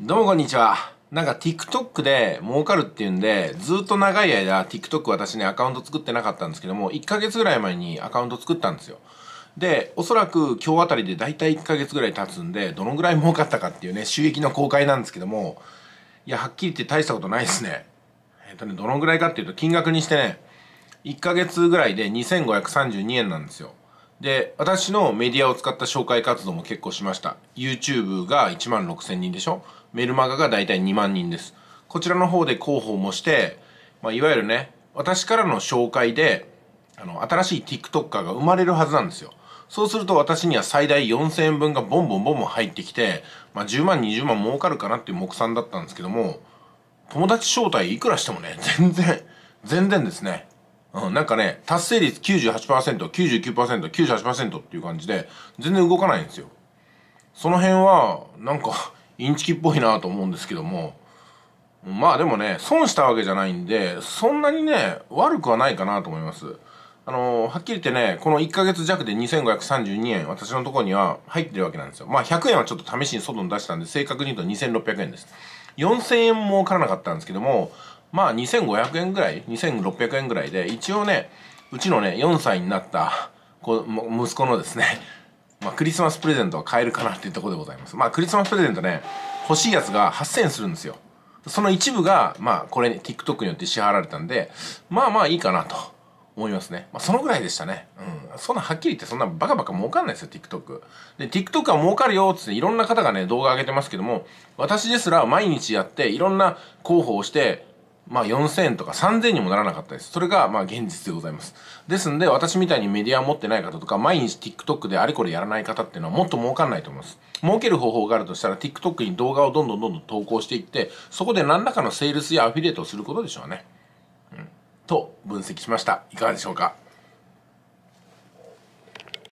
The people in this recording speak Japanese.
どうもこんにちは。なんか TikTok で儲かるっていうんで、ずっと長い間 TikTok 私ね、アカウント作ってなかったんですけども、1ヶ月ぐらい前にアカウント作ったんですよ。で、おそらく今日あたりで大体1ヶ月ぐらい経つんで、どのぐらい儲かったかっていうね、収益の公開なんですけども、いや、はっきり言って大したことないですね。えっとね、どのぐらいかっていうと、金額にしてね、1ヶ月ぐらいで2532円なんですよ。で私のメディアを使った紹介活動も結構しました YouTube が1万6000人でしょメルマガが大体2万人ですこちらの方で広報もして、まあ、いわゆるね私からの紹介であの新しい TikToker が生まれるはずなんですよそうすると私には最大4000円分がボンボンボンボン入ってきて、まあ、10万20万儲かるかなっていう目算だったんですけども友達招待いくらしてもね全然全然ですねうん、なんかね、達成率98%、99%、98%っていう感じで、全然動かないんですよ。その辺は、なんか、インチキっぽいなと思うんですけども、まあでもね、損したわけじゃないんで、そんなにね、悪くはないかなと思います。あのー、はっきり言ってね、この1ヶ月弱で2532円、私のところには入ってるわけなんですよ。まあ100円はちょっと試しに外に出したんで、正確に言うと2600円です。4000円も儲からなかったんですけども、まあ2500円ぐらい2600円ぐらいで一応ねうちのね4歳になった子息子のですね、まあ、クリスマスプレゼントは買えるかなっていうところでございますまあクリスマスプレゼントね欲しいやつが8000円するんですよその一部がまあこれに TikTok によって支払われたんでまあまあいいかなと思いますね。まあ、そのぐらいでしたね。うん。そんなはっきり言ってそんなバカバカ儲かんないですよ、TikTok。で、TikTok は儲かるよっつっていろんな方がね、動画上げてますけども、私ですら毎日やっていろんな広報をして、まあ4000円とか3000円にもならなかったです。それがまあ現実でございます。ですんで私みたいにメディアを持ってない方とか毎日 TikTok であれこれやらない方っていうのはもっと儲かんないと思います。儲ける方法があるとしたら TikTok に動画をどんどんどんどん投稿していってそこで何らかのセールスやアフィリエイトをすることでしょうね。うん、と分析しました。いかがでしょうか